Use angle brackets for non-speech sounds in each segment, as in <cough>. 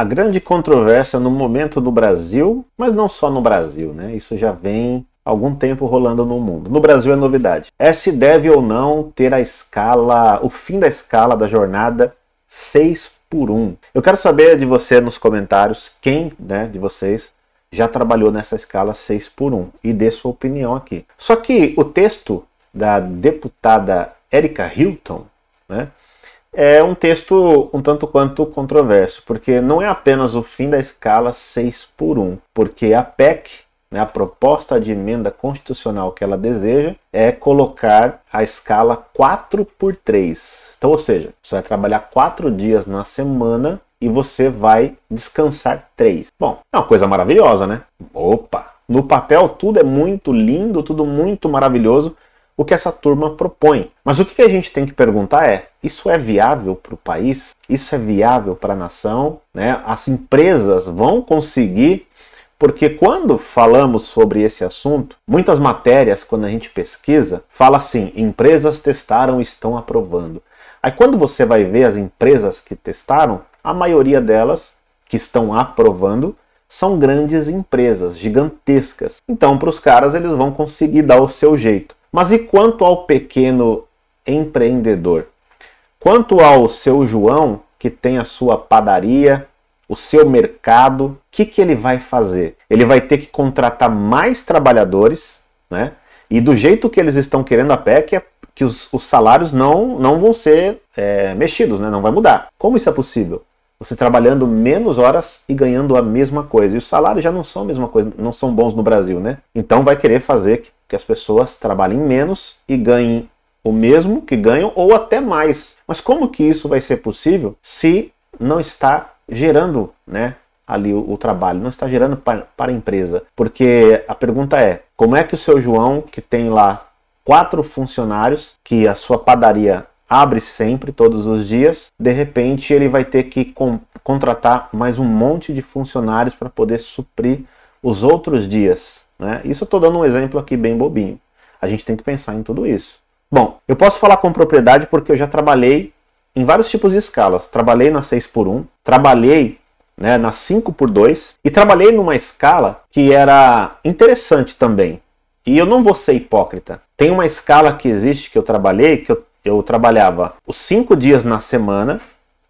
A grande controvérsia no momento no Brasil, mas não só no Brasil, né? Isso já vem algum tempo rolando no mundo. No Brasil é novidade. É se deve ou não ter a escala, o fim da escala da jornada 6 por 1. Eu quero saber de você nos comentários quem, né, de vocês já trabalhou nessa escala 6 por 1 e dê sua opinião aqui. Só que o texto da deputada Erika Hilton, né, é um texto um tanto quanto controverso, porque não é apenas o fim da escala 6 por 1, porque a PEC, né, a proposta de emenda constitucional que ela deseja, é colocar a escala 4 por 3. Então, ou seja, você vai trabalhar 4 dias na semana e você vai descansar 3. Bom, é uma coisa maravilhosa, né? Opa! No papel tudo é muito lindo, tudo muito maravilhoso, o que essa turma propõe. Mas o que a gente tem que perguntar é: isso é viável para o país? Isso é viável para a nação? Né? As empresas vão conseguir? Porque quando falamos sobre esse assunto, muitas matérias, quando a gente pesquisa, fala assim: empresas testaram e estão aprovando. Aí quando você vai ver as empresas que testaram, a maioria delas que estão aprovando são grandes empresas, gigantescas. Então, para os caras, eles vão conseguir dar o seu jeito. Mas e quanto ao pequeno empreendedor? Quanto ao seu João, que tem a sua padaria, o seu mercado, o que, que ele vai fazer? Ele vai ter que contratar mais trabalhadores, né? E do jeito que eles estão querendo a PEC, é que os, os, salários não, não vão ser é, mexidos, né? não vai mudar. Como isso é possível? Você trabalhando menos horas e ganhando a mesma coisa. E os salários já não são a mesma coisa, não são bons no Brasil, né? Então vai querer fazer que que as pessoas trabalhem menos e ganhem o mesmo que ganham ou até mais. Mas como que isso vai ser possível se não está gerando, né, ali o, o trabalho, não está gerando para, a empresa? Porque a pergunta é: como é que o seu João, que tem lá quatro funcionários, que a sua padaria abre sempre, todos os dias, de repente ele vai ter que com, contratar mais um monte de funcionários para poder suprir os outros dias? Né? Isso eu estou dando um exemplo aqui bem bobinho. A gente tem que pensar em tudo isso. Bom, eu posso falar com propriedade porque eu já trabalhei em vários tipos de escalas. Trabalhei na 6 por 1 trabalhei né, na 5 por 2 e trabalhei numa escala que era interessante também. E eu não vou ser hipócrita. Tem uma escala que existe que eu trabalhei, que eu, eu trabalhava os 5 dias na semana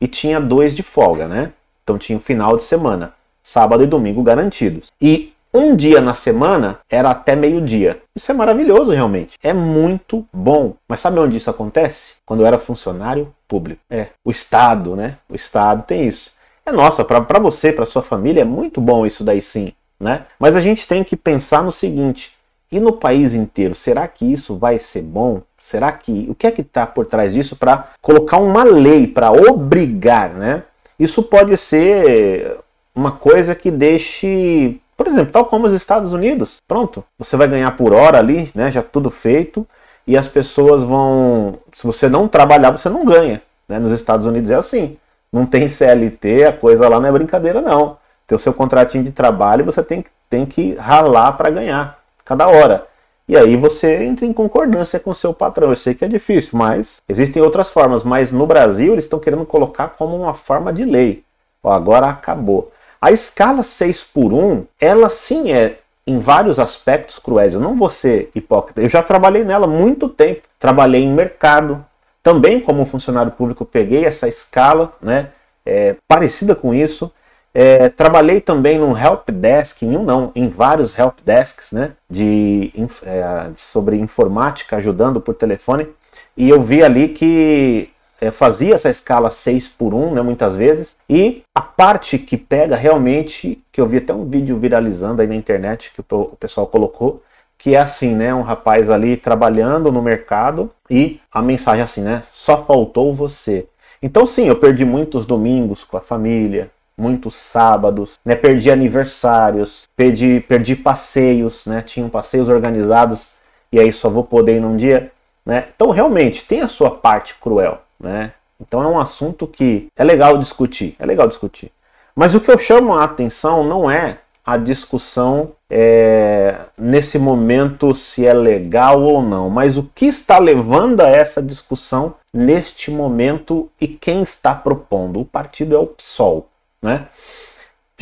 e tinha dois de folga, né? Então tinha o final de semana, sábado e domingo garantidos. E um dia na semana era até meio-dia. Isso é maravilhoso, realmente. É muito bom. Mas sabe onde isso acontece? Quando eu era funcionário público. É, o Estado, né? O Estado tem isso. É nossa, para você, para sua família, é muito bom isso daí sim, né? Mas a gente tem que pensar no seguinte: e no país inteiro, será que isso vai ser bom? Será que o que é que está por trás disso para colocar uma lei para obrigar, né? Isso pode ser uma coisa que deixe por exemplo, tal como os Estados Unidos, pronto, você vai ganhar por hora ali, né, já tudo feito, e as pessoas vão, se você não trabalhar, você não ganha. Né? Nos Estados Unidos é assim, não tem CLT, a coisa lá não é brincadeira não. Tem o seu contratinho de trabalho, e você tem, tem que ralar para ganhar, cada hora. E aí você entra em concordância com o seu patrão. Eu sei que é difícil, mas existem outras formas. Mas no Brasil eles estão querendo colocar como uma forma de lei. Ó, agora acabou. A escala 6 por 1, ela sim é em vários aspectos cruéis. Eu não vou ser hipócrita. Eu já trabalhei nela muito tempo. Trabalhei em mercado. Também como funcionário público peguei essa escala, né? É, parecida com isso. É, trabalhei também num help desk, em um não, em vários help desks, né? De, é, sobre informática, ajudando por telefone. E eu vi ali que é, fazia essa escala 6 por 1, né, muitas vezes, e a parte que pega realmente, que eu vi até um vídeo viralizando aí na internet que o pessoal colocou, que é assim, né, um rapaz ali trabalhando no mercado e a mensagem é assim, né, só faltou você. Então sim, eu perdi muitos domingos com a família, muitos sábados, né? Perdi aniversários, perdi, perdi passeios, né? Tinham passeios organizados e aí só vou poder ir num dia, né? Então realmente tem a sua parte cruel, né? Então é um assunto que é legal discutir, é legal discutir. Mas o que eu chamo a atenção não é a discussão é, nesse momento se é legal ou não, mas o que está levando a essa discussão neste momento e quem está propondo. O partido é o PSOL, né?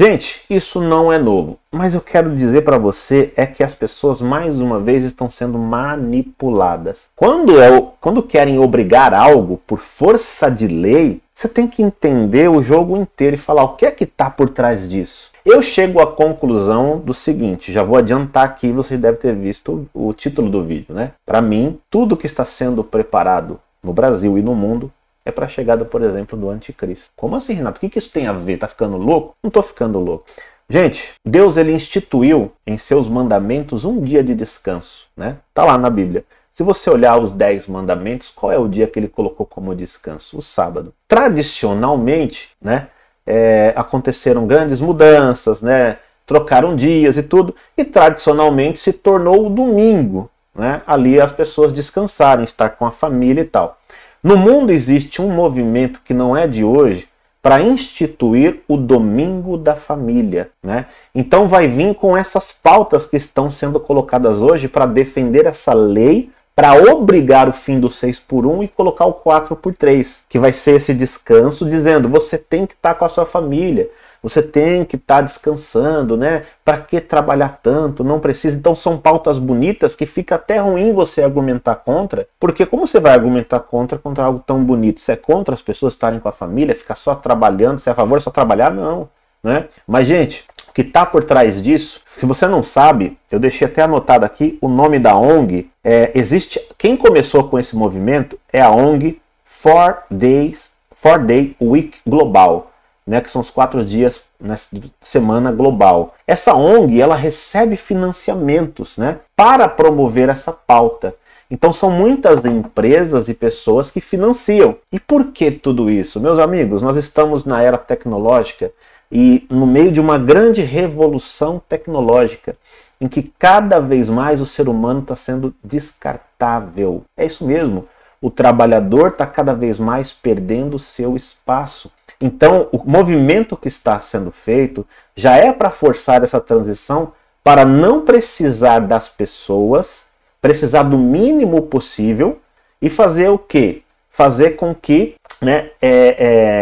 Gente, isso não é novo, mas eu quero dizer para você é que as pessoas mais uma vez estão sendo manipuladas. Quando, é, quando querem obrigar algo por força de lei, você tem que entender o jogo inteiro e falar o que é que está por trás disso. Eu chego à conclusão do seguinte, já vou adiantar aqui, você deve ter visto o título do vídeo, né? Para mim, tudo que está sendo preparado no Brasil e no mundo é para a chegada, por exemplo, do anticristo. Como assim, Renato? O que, que isso tem a ver? Tá ficando louco? Não tô ficando louco. Gente, Deus ele instituiu em seus mandamentos um dia de descanso, né? Tá lá na Bíblia. Se você olhar os dez mandamentos, qual é o dia que ele colocou como descanso? O sábado. Tradicionalmente, né, é, aconteceram grandes mudanças, né, trocaram dias e tudo, e tradicionalmente se tornou o domingo, né, ali as pessoas descansarem, estar com a família e tal. No mundo existe um movimento que não é de hoje para instituir o domingo da família, né? Então vai vir com essas pautas que estão sendo colocadas hoje para defender essa lei para obrigar o fim do 6 por 1 e colocar o 4 por 3, que vai ser esse descanso dizendo, você tem que estar tá com a sua família, você tem que estar tá descansando, né? Para que trabalhar tanto? Não precisa. Então são pautas bonitas que fica até ruim você argumentar contra, porque como você vai argumentar contra contra algo tão bonito? Se é contra as pessoas estarem com a família, ficar só trabalhando, se é a favor só trabalhar, não. Né? Mas, gente, o que está por trás disso, se você não sabe, eu deixei até anotado aqui o nome da ONG. É, existe. Quem começou com esse movimento é a ONG Four Days, Four Day Week Global né, que são os quatro dias na né, semana global. Essa ONG ela recebe financiamentos né, para promover essa pauta. Então são muitas empresas e pessoas que financiam. E por que tudo isso? Meus amigos, nós estamos na era tecnológica e no meio de uma grande revolução tecnológica em que cada vez mais o ser humano está sendo descartável. É isso mesmo. O trabalhador está cada vez mais perdendo seu espaço. Então, o movimento que está sendo feito já é para forçar essa transição para não precisar das pessoas, precisar do mínimo possível e fazer o quê? Fazer com que né, é,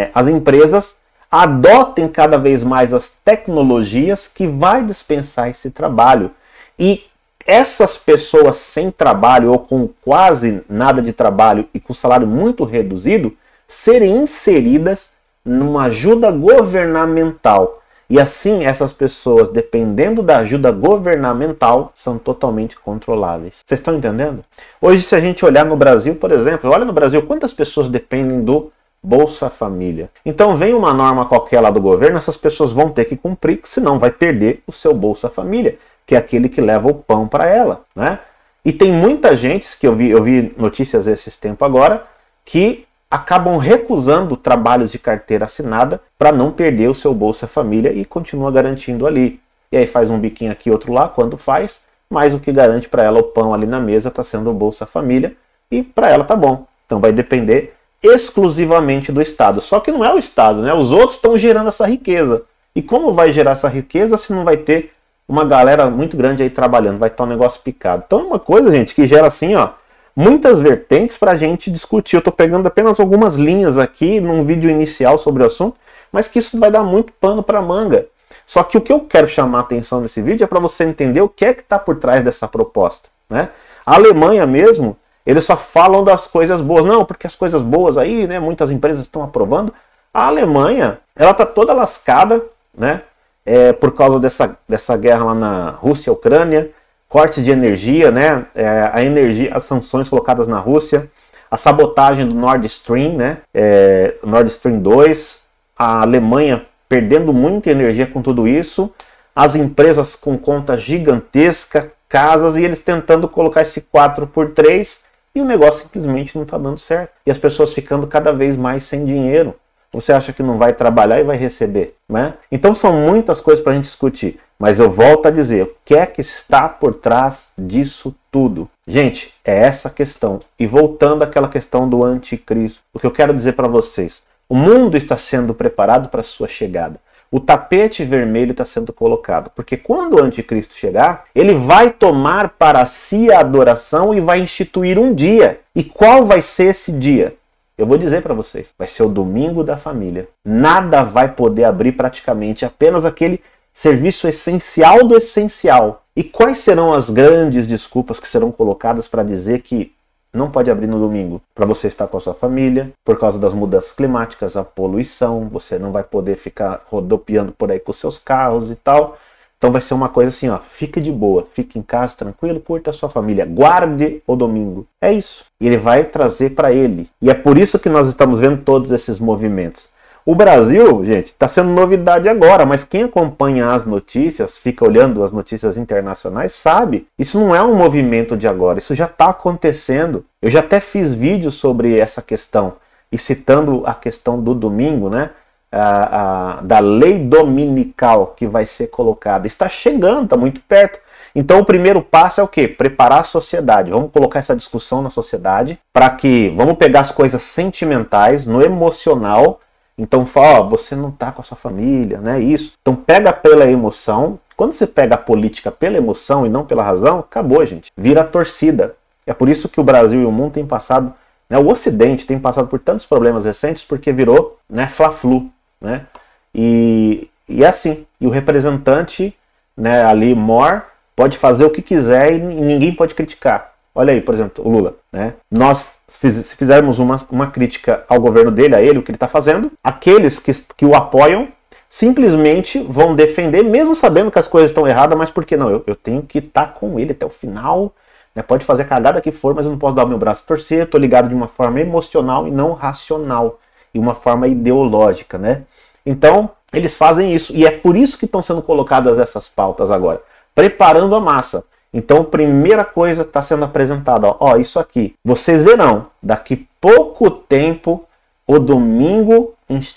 é, as empresas adotem cada vez mais as tecnologias que vai dispensar esse trabalho. E essas pessoas sem trabalho ou com quase nada de trabalho e com salário muito reduzido serem inseridas numa ajuda governamental. E assim, essas pessoas, dependendo da ajuda governamental, são totalmente controláveis. Vocês estão entendendo? Hoje, se a gente olhar no Brasil, por exemplo, olha no Brasil quantas pessoas dependem do Bolsa Família. Então, vem uma norma qualquer lá do governo, essas pessoas vão ter que cumprir, senão vai perder o seu Bolsa Família, que é aquele que leva o pão para ela, né? E tem muita gente que eu vi, eu vi notícias esses tempos agora que acabam recusando trabalhos de carteira assinada para não perder o seu Bolsa Família e continua garantindo ali. E aí faz um biquinho aqui, outro lá, quando faz, mas o que garante para ela o pão ali na mesa está sendo o Bolsa Família e para ela tá bom. Então vai depender exclusivamente do Estado. Só que não é o Estado, né? Os outros estão gerando essa riqueza. E como vai gerar essa riqueza se não vai ter uma galera muito grande aí trabalhando? Vai estar tá um negócio picado. Então é uma coisa, gente, que gera assim, ó muitas vertentes para a gente discutir. Eu estou pegando apenas algumas linhas aqui num vídeo inicial sobre o assunto, mas que isso vai dar muito pano para manga. Só que o que eu quero chamar a atenção nesse vídeo é para você entender o que é que está por trás dessa proposta. Né? A Alemanha mesmo, eles só falam das coisas boas. Não, porque as coisas boas aí, né, muitas empresas estão aprovando. A Alemanha, ela está toda lascada, né, é, por causa dessa, dessa guerra lá na Rússia-Ucrânia, cortes de energia, né? É, a energia, as sanções colocadas na Rússia, a sabotagem do Nord Stream, né? É, Nord Stream 2, a Alemanha perdendo muita energia com tudo isso, as empresas com conta gigantesca, casas e eles tentando colocar esse 4 por 3 e o negócio simplesmente não está dando certo. E as pessoas ficando cada vez mais sem dinheiro. Você acha que não vai trabalhar e vai receber, né? Então são muitas coisas para a gente discutir. Mas eu volto a dizer, o que é que está por trás disso tudo? Gente, é essa questão. E voltando àquela questão do anticristo, o que eu quero dizer para vocês, o mundo está sendo preparado para a sua chegada. O tapete vermelho está sendo colocado, porque quando o anticristo chegar, ele vai tomar para si a adoração e vai instituir um dia. E qual vai ser esse dia? Eu vou dizer para vocês, vai ser o domingo da família. Nada vai poder abrir praticamente, apenas aquele serviço essencial do essencial. E quais serão as grandes desculpas que serão colocadas para dizer que não pode abrir no domingo para você estar com a sua família, por causa das mudanças climáticas, a poluição, você não vai poder ficar rodopiando por aí com seus carros e tal. Então vai ser uma coisa assim, ó, fique de boa, fique em casa tranquilo, curta a sua família, guarde o domingo. É isso. E ele vai trazer para ele. E é por isso que nós estamos vendo todos esses movimentos. O Brasil, gente, está sendo novidade agora, mas quem acompanha as notícias, fica olhando as notícias internacionais, sabe. Isso não é um movimento de agora, isso já está acontecendo. Eu já até fiz vídeo sobre essa questão, e citando a questão do domingo, né? A, a, da lei dominical que vai ser colocada. Está chegando, está muito perto. Então, o primeiro passo é o que? Preparar a sociedade. Vamos colocar essa discussão na sociedade para que vamos pegar as coisas sentimentais, no emocional, então fala, ó, você não tá com a sua família, né? Isso. Então pega pela emoção. Quando você pega a política pela emoção e não pela razão, acabou, gente. Vira torcida. É por isso que o Brasil e o mundo têm passado, né? O Ocidente tem passado por tantos problemas recentes porque virou, né? Fla-flu, né? E, e é assim. E o representante, né? Ali, Mor, pode fazer o que quiser e ninguém pode criticar. Olha aí, por exemplo, o Lula. Né? Nós, se fizermos uma, uma crítica ao governo dele, a ele, o que ele está fazendo, aqueles que, que o apoiam simplesmente vão defender, mesmo sabendo que as coisas estão erradas, mas por que não? Eu, eu tenho que estar tá com ele até o final. Né? Pode fazer cagada que for, mas eu não posso dar o meu braço a torcer. Estou ligado de uma forma emocional e não racional, e uma forma ideológica. Né? Então, eles fazem isso, e é por isso que estão sendo colocadas essas pautas agora preparando a massa. Então, primeira coisa está sendo apresentada, ó, ó, isso aqui. Vocês verão, daqui pouco tempo, o domingo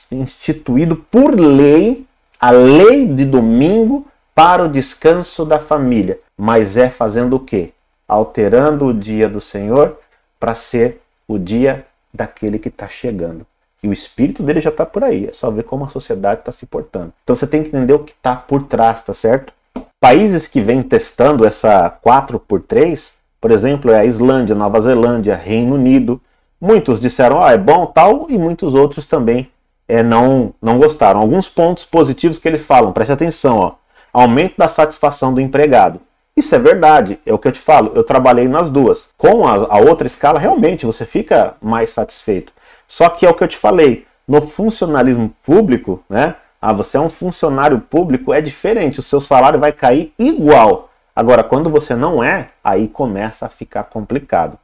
instituído por lei, a lei de domingo para o descanso da família. Mas é fazendo o quê? Alterando o dia do Senhor para ser o dia daquele que está chegando. E o espírito dele já está por aí. É só ver como a sociedade está se portando. Então você tem que entender o que está por trás, tá certo? Países que vêm testando essa 4x3, por exemplo, é a Islândia, Nova Zelândia, Reino Unido. Muitos disseram, ah, é bom tal, e muitos outros também é, não, não gostaram. Alguns pontos positivos que eles falam, preste atenção, ó. aumento da satisfação do empregado. Isso é verdade, é o que eu te falo, eu trabalhei nas duas. Com a, a outra escala, realmente, você fica mais satisfeito. Só que é o que eu te falei, no funcionalismo público, né, ah, você é um funcionário público, é diferente, o seu salário vai cair igual. Agora, quando você não é, aí começa a ficar complicado.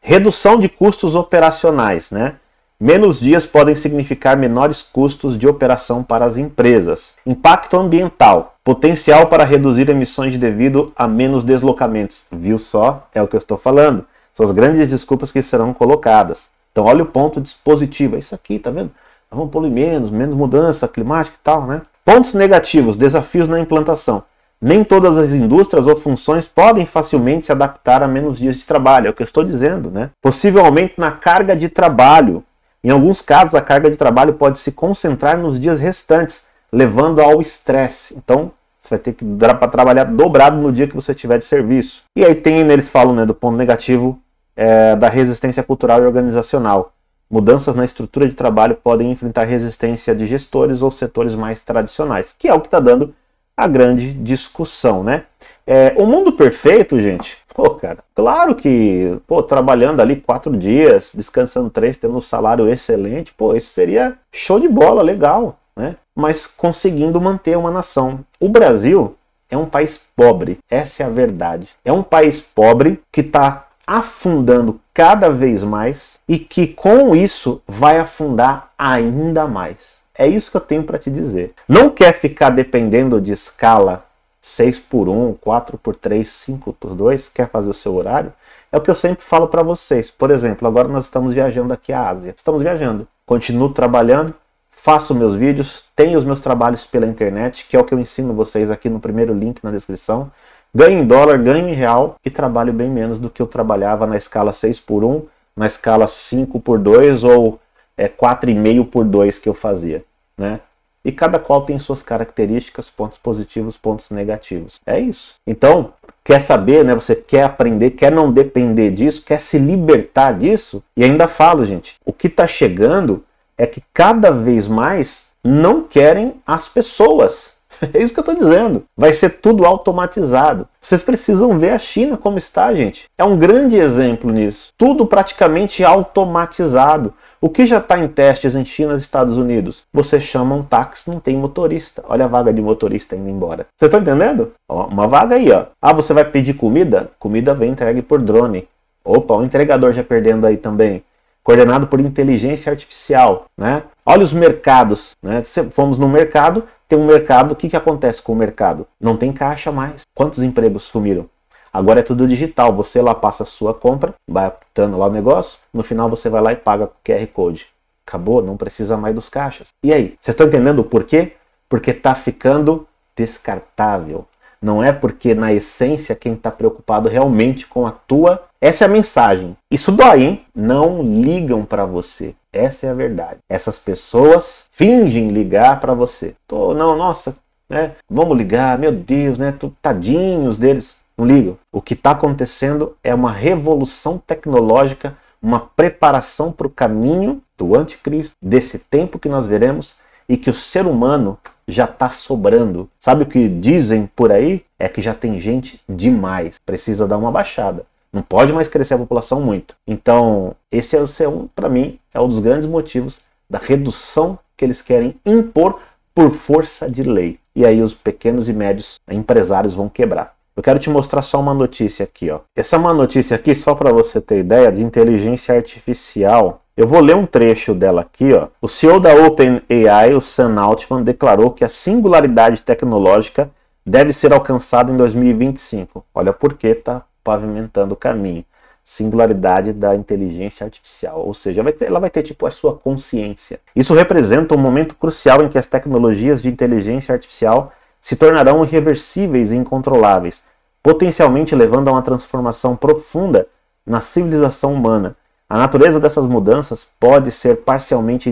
Redução de custos operacionais, né? Menos dias podem significar menores custos de operação para as empresas. Impacto ambiental, potencial para reduzir emissões devido a menos deslocamentos. Viu só? É o que eu estou falando. São as grandes desculpas que serão colocadas. Então, olha o ponto dispositivo. É isso aqui, tá vendo? vamos poluir menos, menos mudança climática e tal, né? Pontos negativos, desafios na implantação. Nem todas as indústrias ou funções podem facilmente se adaptar a menos dias de trabalho, é o que eu estou dizendo, né? Possível aumento na carga de trabalho. Em alguns casos, a carga de trabalho pode se concentrar nos dias restantes, levando ao estresse. Então, você vai ter que dar para trabalhar dobrado no dia que você tiver de serviço. E aí tem, eles falam né, do ponto negativo é, da resistência cultural e organizacional. Mudanças na estrutura de trabalho podem enfrentar resistência de gestores ou setores mais tradicionais, que é o que está dando a grande discussão, né? É, o mundo perfeito, gente, pô, cara, claro que, pô, trabalhando ali quatro dias, descansando três, tendo um salário excelente, pô, isso seria show de bola, legal, né? Mas conseguindo manter uma nação. O Brasil é um país pobre, essa é a verdade. É um país pobre que está afundando cada vez mais e que com isso vai afundar ainda mais. É isso que eu tenho para te dizer. Não quer ficar dependendo de escala 6 por 1, 4 por 3, 5 por 2, quer fazer o seu horário? É o que eu sempre falo para vocês. Por exemplo, agora nós estamos viajando aqui à Ásia. Estamos viajando. Continuo trabalhando, faço meus vídeos, tenho os meus trabalhos pela internet, que é o que eu ensino vocês aqui no primeiro link na descrição ganho em dólar, ganho em real e trabalho bem menos do que eu trabalhava na escala 6 por 1, na escala 5 por 2 ou é, 4,5 por 2 que eu fazia, né? E cada qual tem suas características, pontos positivos, pontos negativos. É isso. Então, quer saber, né? Você quer aprender, quer não depender disso, quer se libertar disso? E ainda falo, gente, o que está chegando é que cada vez mais não querem as pessoas <laughs> É isso que eu estou dizendo. Vai ser tudo automatizado. Vocês precisam ver a China como está, gente. É um grande exemplo nisso. Tudo praticamente automatizado. O que já está em testes em China e Estados Unidos? Você chama um táxi, não tem motorista. Olha a vaga de motorista indo embora. Você está entendendo? Ó, uma vaga aí, ó. Ah, você vai pedir comida? Comida vem entregue por drone. Opa, o entregador já perdendo aí também coordenado por inteligência artificial, né? Olha os mercados, né? Fomos no mercado, tem um mercado, o que, que acontece com o mercado? Não tem caixa mais. Quantos empregos sumiram? Agora é tudo digital, você lá passa a sua compra, vai apitando lá o negócio, no final você vai lá e paga com QR Code. Acabou, não precisa mais dos caixas. E aí, vocês estão entendendo o porquê? Porque está ficando descartável. Não é porque, na essência, quem está preocupado realmente com a tua. Essa é a mensagem. Isso dói, hein? Não ligam para você. Essa é a verdade. Essas pessoas fingem ligar para você. Tô, não, nossa, né? Vamos ligar, meu Deus, né? Tadinhos deles. Não ligam. O que está acontecendo é uma revolução tecnológica, uma preparação para o caminho do anticristo, desse tempo que nós veremos e que o ser humano já está sobrando. Sabe o que dizem por aí? É que já tem gente demais, precisa dar uma baixada. Não pode mais crescer a população muito. Então, esse é, o seu um, para mim, é um dos grandes motivos da redução que eles querem impor por força de lei. E aí os pequenos e médios empresários vão quebrar. Eu quero te mostrar só uma notícia aqui, ó. Essa é uma notícia aqui só para você ter ideia de inteligência artificial eu vou ler um trecho dela aqui. Ó. O CEO da OpenAI, o Sam Altman, declarou que a singularidade tecnológica deve ser alcançada em 2025. Olha por que está pavimentando o caminho. Singularidade da inteligência artificial, ou seja, vai ter, ela vai ter tipo a sua consciência. Isso representa um momento crucial em que as tecnologias de inteligência artificial se tornarão irreversíveis e incontroláveis, potencialmente levando a uma transformação profunda na civilização humana a natureza dessas mudanças pode ser parcialmente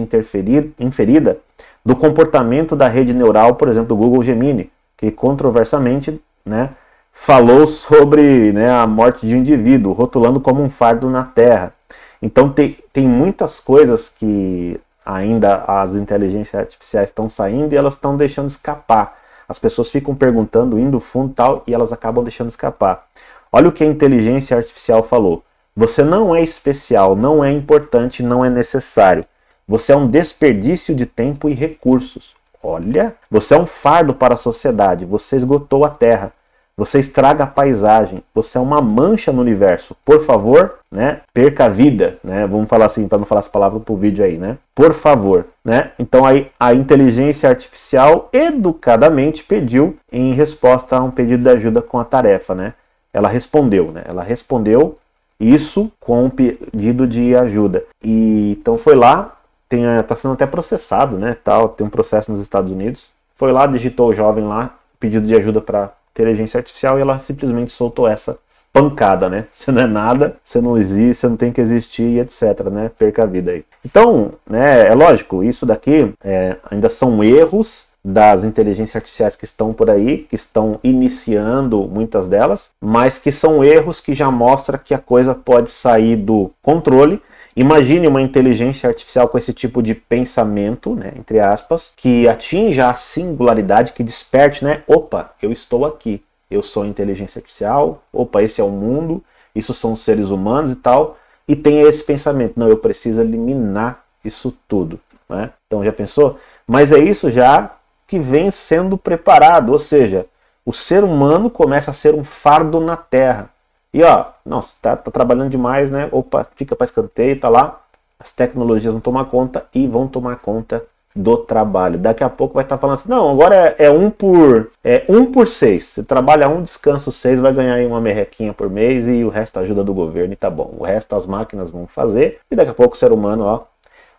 inferida do comportamento da rede neural, por exemplo, do Google Gemini, que controversamente né, falou sobre né, a morte de um indivíduo, rotulando como um fardo na Terra. Então tem, tem muitas coisas que ainda as inteligências artificiais estão saindo e elas estão deixando escapar. As pessoas ficam perguntando, indo fundo tal, e elas acabam deixando escapar. Olha o que a inteligência artificial falou. Você não é especial, não é importante, não é necessário. Você é um desperdício de tempo e recursos. Olha, você é um fardo para a sociedade, você esgotou a terra. Você estraga a paisagem, você é uma mancha no universo. Por favor, né? Perca a vida, né? Vamos falar assim para não falar as palavras pro vídeo aí, né? Por favor, né? Então aí a inteligência artificial educadamente pediu em resposta a um pedido de ajuda com a tarefa, né? Ela respondeu, né? Ela respondeu isso com um pedido de ajuda. E então foi lá, está sendo até processado, né? Tal, tem um processo nos Estados Unidos. Foi lá, digitou o jovem lá, pedido de ajuda para inteligência artificial e ela simplesmente soltou essa pancada, né? <laughs> Você não é nada, você não existe, você não tem que existir, etc, né? Perca a vida aí. Então, né, é lógico, isso daqui é, ainda são erros das inteligências artificiais que estão por aí, que estão iniciando muitas delas, mas que são erros que já mostra que a coisa pode sair do controle. Imagine uma inteligência artificial com esse tipo de pensamento, né, entre aspas, que atinja a singularidade, que desperte, né? Opa, eu estou aqui, eu sou inteligência artificial, opa, esse é o mundo, isso são os seres humanos e tal, e tem esse pensamento, não, eu preciso eliminar isso tudo. Né? Então já pensou? Mas é isso já que vem sendo preparado, ou seja, o ser humano começa a ser um fardo na terra. E ó, nossa, tá, tá trabalhando demais, né? Opa, fica para escanteio, tá lá. As tecnologias vão tomar conta e vão tomar conta do trabalho. Daqui a pouco vai estar tá falando assim, não, agora é, é, um por é um por seis. Você trabalha um, descansa seis, vai ganhar aí uma merrequinha por mês e o resto ajuda do governo e tá bom. O resto as máquinas vão fazer e daqui a pouco o ser humano, ó,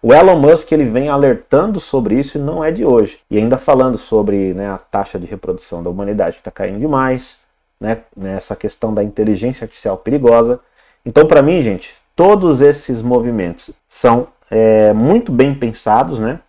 o Elon Musk ele vem alertando sobre isso e não é de hoje. E ainda falando sobre né, a taxa de reprodução da humanidade que está caindo demais, né, né, essa questão da inteligência artificial perigosa. Então, para mim, gente, todos esses movimentos são é, muito bem pensados, né?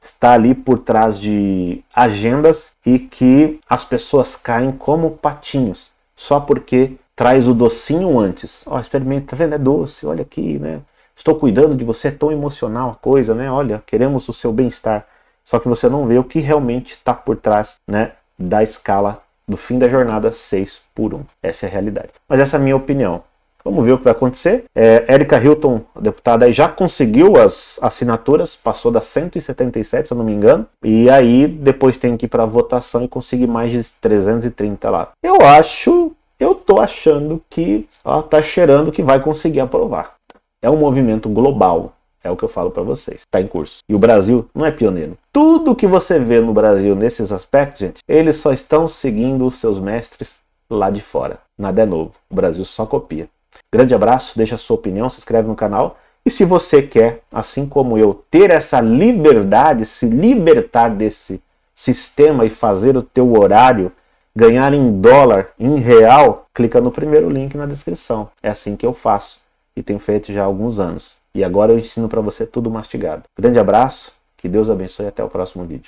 Está ali por trás de agendas e que as pessoas caem como patinhos, só porque traz o docinho antes. Ó, oh, experimenta, tá vendo? É doce, olha aqui, né? estou cuidando de você, é tão emocional a coisa, né? Olha, queremos o seu bem-estar. Só que você não vê o que realmente está por trás, né, da escala do fim da jornada 6 por 1. Essa é a realidade. Mas essa é a minha opinião. Vamos ver o que vai acontecer. É, Erika Hilton, a deputada, já conseguiu as assinaturas, passou das 177, se eu não me engano. E aí depois tem que ir para votação e conseguir mais de 330 lá. Eu acho, eu tô achando que ela tá cheirando que vai conseguir aprovar. É um movimento global. É o que eu falo para vocês. Está em curso. E o Brasil não é pioneiro. Tudo que você vê no Brasil nesses aspectos, gente, eles só estão seguindo os seus mestres lá de fora. Nada é novo. O Brasil só copia. Grande abraço, deixa a sua opinião, se inscreve no canal. E se você quer, assim como eu, ter essa liberdade, se libertar desse sistema e fazer o teu horário ganhar em dólar, em real, clica no primeiro link na descrição. É assim que eu faço e tenho feito já há alguns anos. E agora eu ensino para você tudo mastigado. Grande abraço, que Deus abençoe e até o próximo vídeo.